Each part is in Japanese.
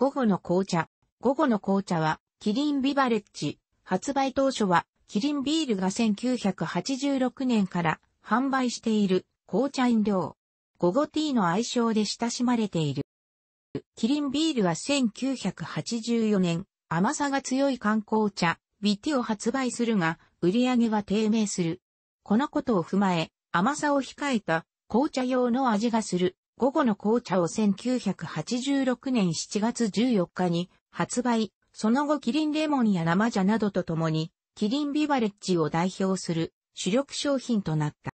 午後の紅茶。午後の紅茶は、キリンビバレッジ。発売当初は、キリンビールが1986年から販売している紅茶飲料。午後ティーの愛称で親しまれている。キリンビールは1984年、甘さが強い観光茶、ビティを発売するが、売り上げは低迷する。このことを踏まえ、甘さを控えた紅茶用の味がする午後の紅茶を1986年7月14日に発売、その後キリンレモンや生茶などとともに、キリンビバレッジを代表する主力商品となった。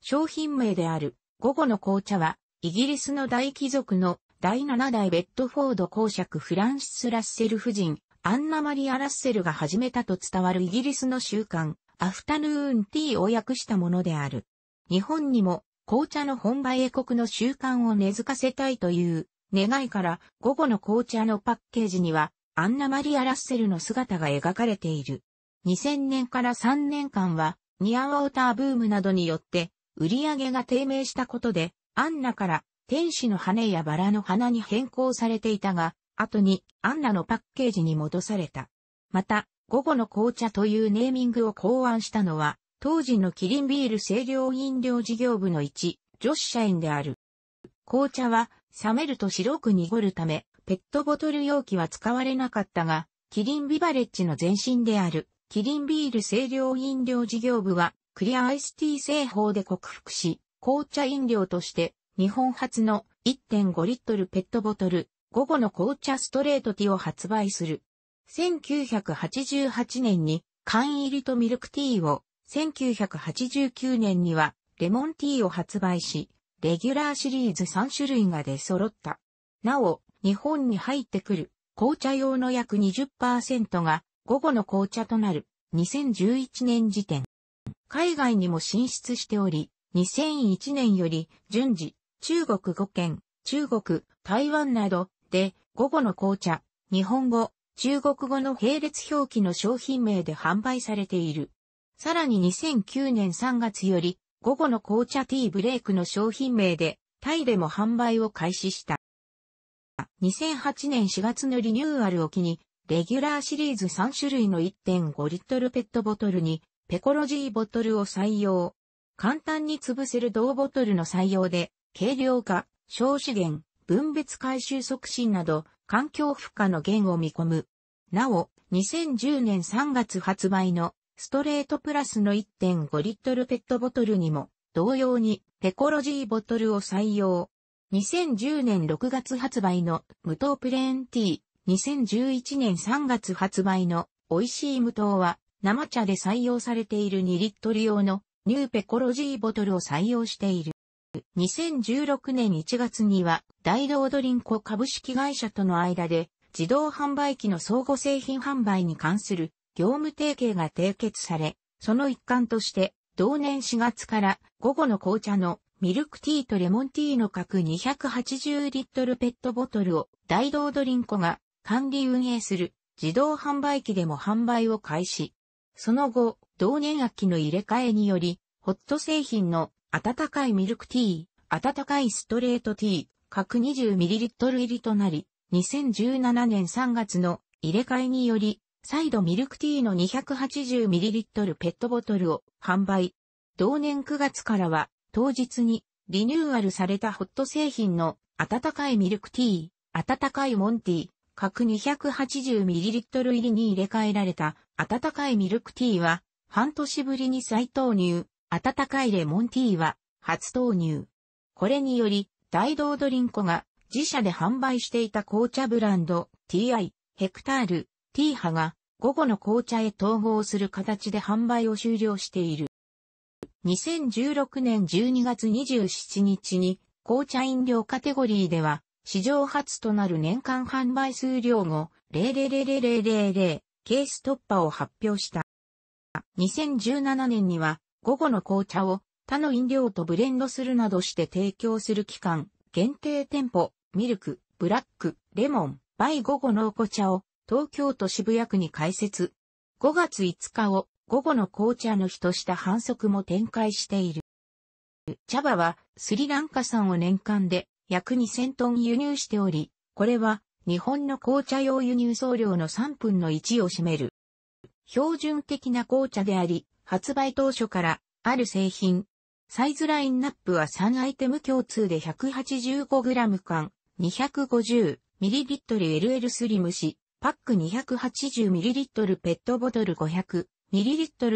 商品名である午後の紅茶は、イギリスの大貴族の第七代ベッドフォード公爵フランシス・ラッセル夫人、アンナ・マリア・ラッセルが始めたと伝わるイギリスの習慣、アフタヌーンティーを訳したものである。日本にも紅茶の本場英国の習慣を根付かせたいという願いから午後の紅茶のパッケージにはアンナマリア・ラッセルの姿が描かれている。2000年から3年間はニアウォーターブームなどによって売り上げが低迷したことでアンナから天使の羽やバラの花に変更されていたが後にアンナのパッケージに戻された。また午後の紅茶というネーミングを考案したのは当時のキリンビール清涼飲料事業部の一、女子社員である。紅茶は冷めると白く濁るため、ペットボトル容器は使われなかったが、キリンビバレッジの前身である、キリンビール清涼飲料事業部は、クリアアイスティー製法で克服し、紅茶飲料として、日本初の1.5リットルペットボトル、午後の紅茶ストレートティーを発売する。1988年に缶入りとミルクティーを1989年にはレモンティーを発売し、レギュラーシリーズ3種類が出揃った。なお、日本に入ってくる紅茶用の約20%が午後の紅茶となる2011年時点。海外にも進出しており、2001年より順次、中国語県、中国、台湾などで午後の紅茶、日本語、中国語の並列表記の商品名で販売されている。さらに2009年3月より、午後の紅茶ティーブレイクの商品名で、タイでも販売を開始した。2008年4月のリニューアルを機に、レギュラーシリーズ3種類の1.5リットルペットボトルに、ペコロジーボトルを採用。簡単に潰せる銅ボトルの採用で、軽量化、小資源、分別回収促進など、環境負荷の減を見込む。なお、2010年3月発売のストレートプラスの1.5リットルペットボトルにも、同様にペコロジーボトルを採用。2010年6月発売の無糖プレーンティー、2011年3月発売の美味しい無糖は生茶で採用されている2リットル用のニューペコロジーボトルを採用している。2016年1月には大道ドリンク株式会社との間で自動販売機の相互製品販売に関する業務提携が締結され、その一環として、同年4月から午後の紅茶のミルクティーとレモンティーの各280リットルペットボトルを大道ドリンコが管理運営する自動販売機でも販売を開始。その後、同年秋の入れ替えにより、ホット製品の温かいミルクティー、温かいストレートティー、各 20ml 入りとなり、2017年3月の入れ替えにより、再度ミルクティーの 280ml ペットボトルを販売。同年9月からは当日にリニューアルされたホット製品の温かいミルクティー、温かいモンティー、各 280ml 入りに入れ替えられた温かいミルクティーは半年ぶりに再投入、温かいレモンティーは初投入。これにより大道ドリンコが自社で販売していた紅茶ブランド TI ヘクタール T 波が午後の紅茶へ統合する形で販売を終了している。2016年12月27日に紅茶飲料カテゴリーでは史上初となる年間販売数量後0000000ケース突破を発表した。2017年には午後の紅茶を他の飲料とブレンドするなどして提供する期間限定店舗ミルク、ブラック、レモン、バイ午後のお紅茶を東京都渋谷区に開設。5月5日を午後の紅茶の日とした反則も展開している。茶葉はスリランカ産を年間で約2000トン輸入しており、これは日本の紅茶用輸入総量の3分の1を占める。標準的な紅茶であり、発売当初からある製品。サイズラインナップは3アイテム共通で 185g 間 250ml LL スリムし、パック 280ml ペットボトル 500ml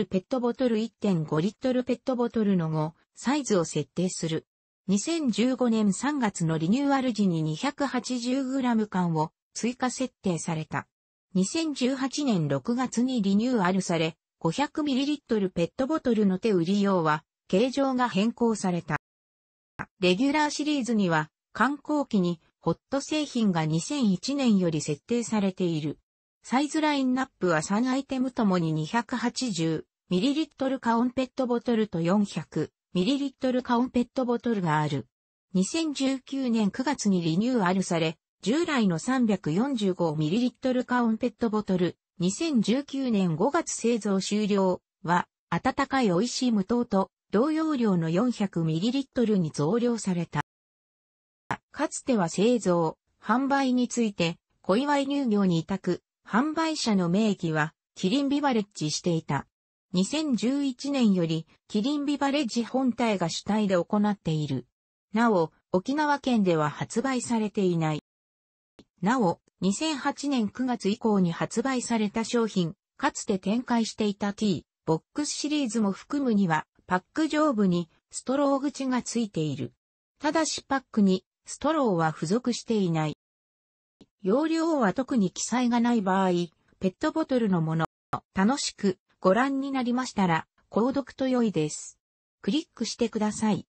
ペットボトル1.5リットルペットボトルの後、サイズを設定する。2015年3月のリニューアル時に 280g 缶を追加設定された。2018年6月にリニューアルされ、500ml ペットボトルの手売り用は、形状が変更された。レギュラーシリーズには、観光機にホット製品が2001年より設定されている。サイズラインナップは3アイテムともに 280ml カオンペットボトルと 400ml カオンペットボトルがある。2019年9月にリニューアルされ、従来の 345ml カオンペットボトル、2019年5月製造終了は、温かい美味しい無糖と同容量の 400ml に増量された。かつては製造、販売について、小祝乳業に委託、販売者の名義は、キリンビバレッジしていた。2011年より、キリンビバレッジ本体が主体で行っている。なお、沖縄県では発売されていない。なお、2008年9月以降に発売された商品、かつて展開していた T、ボックスシリーズも含むには、パック上部にストロー口がついている。ただしパックにストローは付属していない。容量は特に記載がない場合、ペットボトルのもの、楽しくご覧になりましたら、購読と良いです。クリックしてください。